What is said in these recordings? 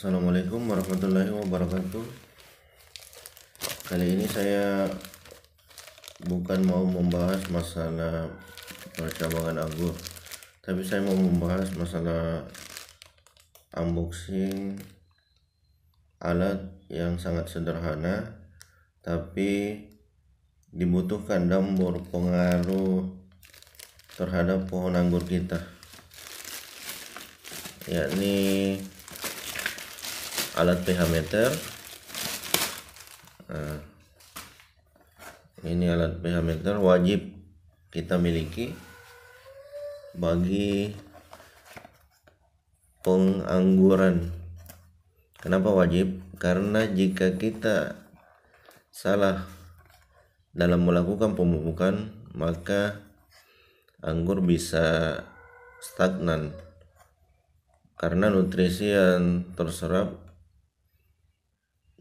Assalamualaikum warahmatullahi wabarakatuh Kali ini saya bukan mau membahas masalah percabangan anggur Tapi saya mau membahas masalah unboxing alat yang sangat sederhana Tapi dibutuhkan dan berpengaruh terhadap pohon anggur kita yakni alat pH meter nah, ini alat pH meter wajib kita miliki bagi pengangguran kenapa wajib karena jika kita salah dalam melakukan pemupukan maka anggur bisa stagnan karena nutrisi yang terserap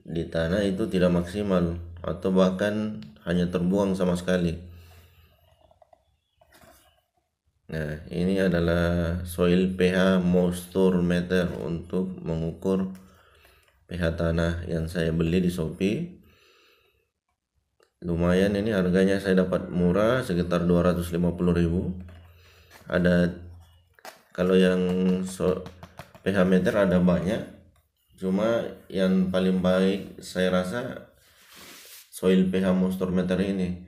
di tanah itu tidak maksimal atau bahkan hanya terbuang sama sekali. Nah, ini adalah soil pH moisture meter untuk mengukur pH tanah yang saya beli di Shopee. Lumayan ini harganya saya dapat murah sekitar 250.000. Ada kalau yang so, pH meter ada banyak cuma yang paling baik saya rasa soil pH monster meter ini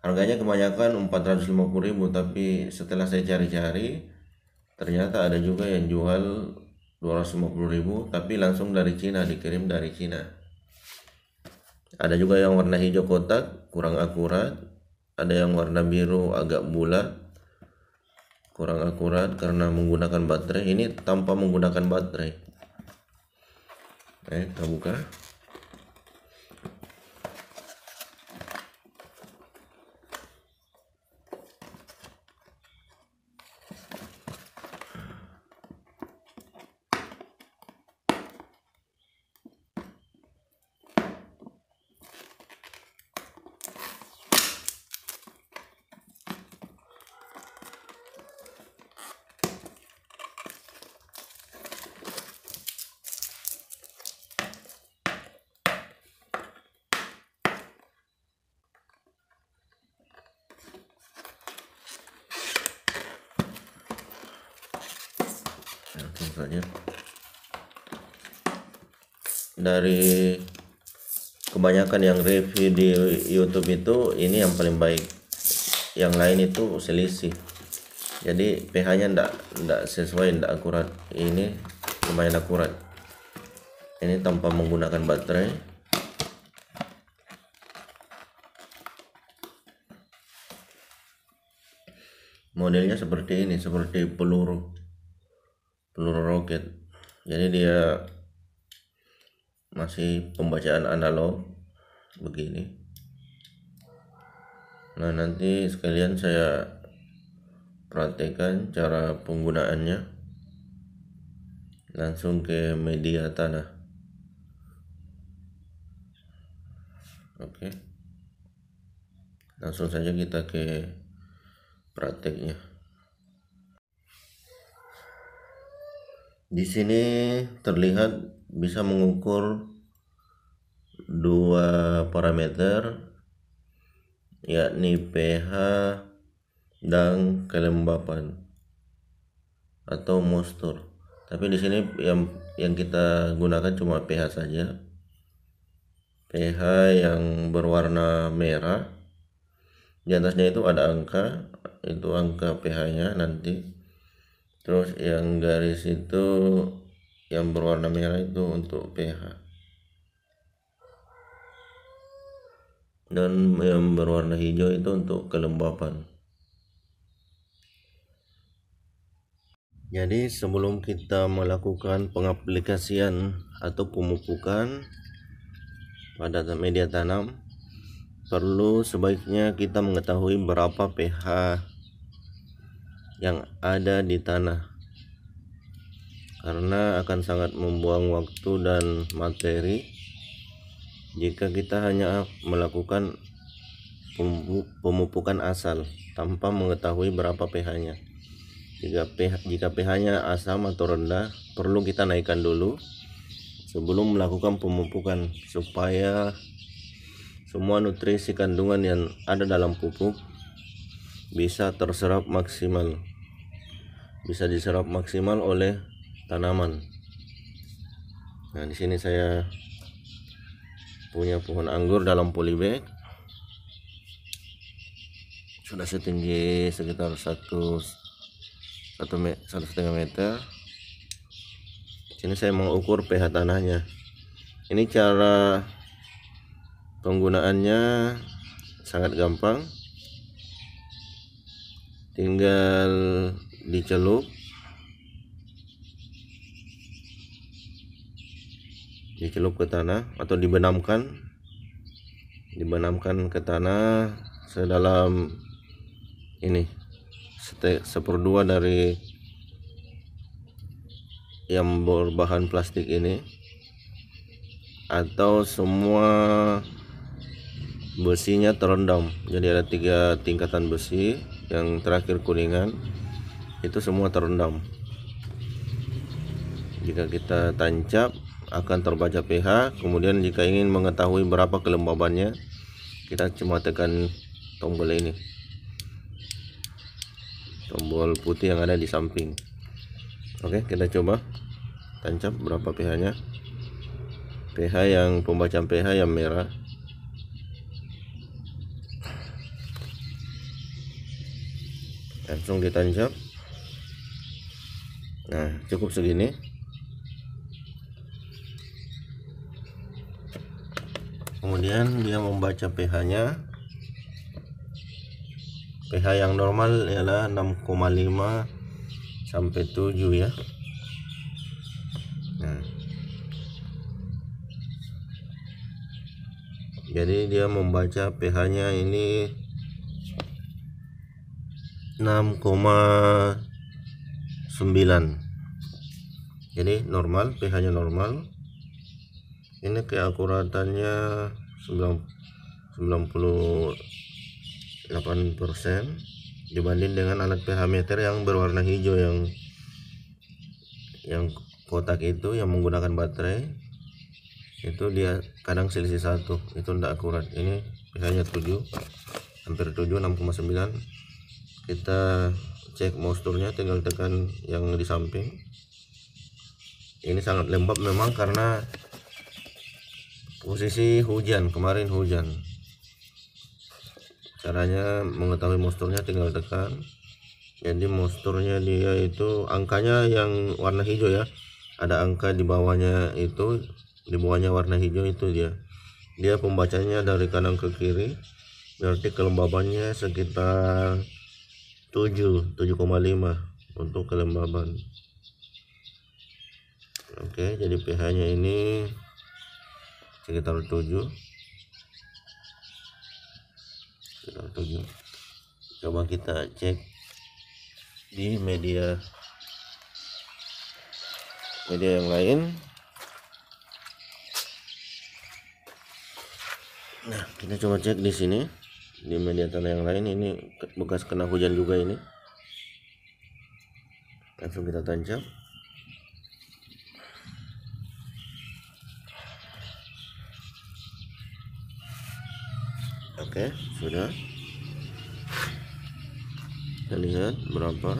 harganya kebanyakan 450 ribu tapi setelah saya cari-cari ternyata ada juga yang jual 250 ribu tapi langsung dari Cina dikirim dari Cina ada juga yang warna hijau kotak kurang akurat ada yang warna biru agak bulat kurang akurat karena menggunakan baterai ini tanpa menggunakan baterai É, então lugar. misalnya dari kebanyakan yang review di YouTube itu ini yang paling baik yang lain itu selisih jadi pH nya ndak ndak sesuai ndak akurat ini lumayan akurat ini tanpa menggunakan baterai modelnya seperti ini seperti peluru peluru roket jadi dia masih pembacaan analog begini nah nanti sekalian saya praktekkan cara penggunaannya langsung ke media tanah oke langsung saja kita ke prakteknya Di sini terlihat bisa mengukur dua parameter yakni pH dan kelembapan atau moisture. Tapi di sini yang yang kita gunakan cuma pH saja. pH yang berwarna merah. Di atasnya itu ada angka, itu angka pH-nya nanti terus yang garis itu yang berwarna merah itu untuk pH dan yang berwarna hijau itu untuk kelembapan jadi sebelum kita melakukan pengaplikasian atau pemupukan pada media tanam perlu sebaiknya kita mengetahui berapa pH yang ada di tanah karena akan sangat membuang waktu dan materi jika kita hanya melakukan pemupukan asal tanpa mengetahui berapa pH-nya. Jika pH jika pH-nya asam atau rendah, perlu kita naikkan dulu sebelum melakukan pemupukan supaya semua nutrisi kandungan yang ada dalam pupuk bisa terserap maksimal bisa diserap maksimal oleh tanaman. Nah, di sini saya punya pohon anggur dalam polybag. Sudah setinggi sekitar satu satu setengah meter. Di Sini saya mengukur pH tanahnya. Ini cara penggunaannya sangat gampang. Tinggal dicelup dicelup ke tanah atau dibenamkan dibenamkan ke tanah sedalam ini seperdua dari yang berbahan plastik ini atau semua besinya terendam jadi ada tiga tingkatan besi yang terakhir kuningan itu semua terendam jika kita tancap akan terbaca pH kemudian jika ingin mengetahui berapa kelembabannya kita cuma tekan tombol ini tombol putih yang ada di samping oke kita coba tancap berapa pH nya pH yang pembacaan pH yang merah langsung ditancap nah cukup segini kemudian dia membaca pH nya pH yang normal ialah 6,5 sampai 7 ya nah jadi dia membaca pH nya ini 9 ini normal pH nya normal ini keakuratannya 98% dibanding dengan alat pH meter yang berwarna hijau yang yang kotak itu yang menggunakan baterai itu dia kadang selisih satu itu tidak akurat ini pH nya 7 hampir 7 6,9 kita cek mosturnya tinggal tekan yang di samping ini sangat lembab memang karena posisi hujan kemarin hujan caranya mengetahui mosturnya tinggal tekan jadi mosturnya dia itu angkanya yang warna hijau ya ada angka di bawahnya itu di bawahnya warna hijau itu dia dia pembacanya dari kanan ke kiri berarti kelembabannya sekitar 7 7,5 untuk kelembaban oke jadi pH nya ini sekitar 7 sekitar 7 coba kita cek di media media yang lain nah kita coba cek di sini di media tanah yang lain ini bekas kena hujan juga ini langsung kita tancap oke sudah kita lihat berapa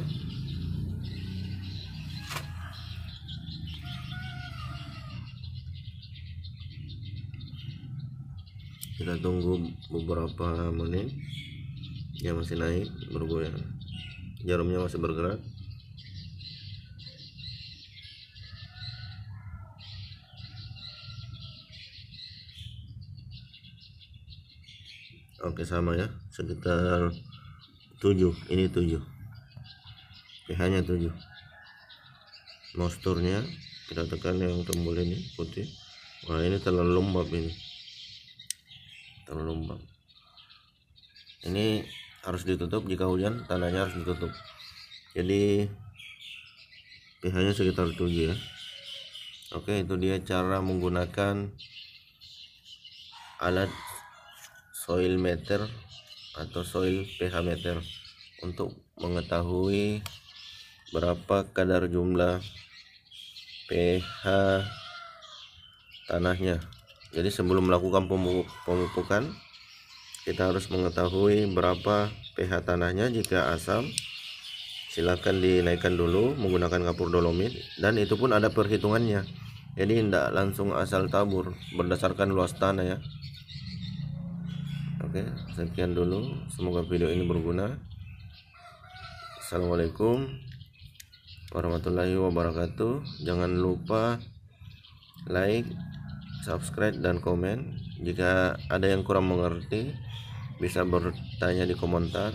kita tunggu beberapa menit dia masih naik bergoyang jarumnya masih bergerak oke sama ya sekitar 7 ini 7 pH nya 7 mosturnya kita tekan yang tombol ini putih wah ini terlalu lembab ini kalau lumbang ini harus ditutup jika hujan tanahnya harus ditutup jadi pH sekitar 7 ya oke itu dia cara menggunakan alat soil meter atau soil pH meter untuk mengetahui berapa kadar jumlah pH tanahnya jadi sebelum melakukan pemupukan kita harus mengetahui berapa pH tanahnya jika asam silakan dinaikkan dulu menggunakan kapur dolomit dan itu pun ada perhitungannya jadi tidak langsung asal tabur berdasarkan luas tanah ya oke sekian dulu semoga video ini berguna Assalamualaikum warahmatullahi wabarakatuh jangan lupa like subscribe dan komen jika ada yang kurang mengerti bisa bertanya di komentar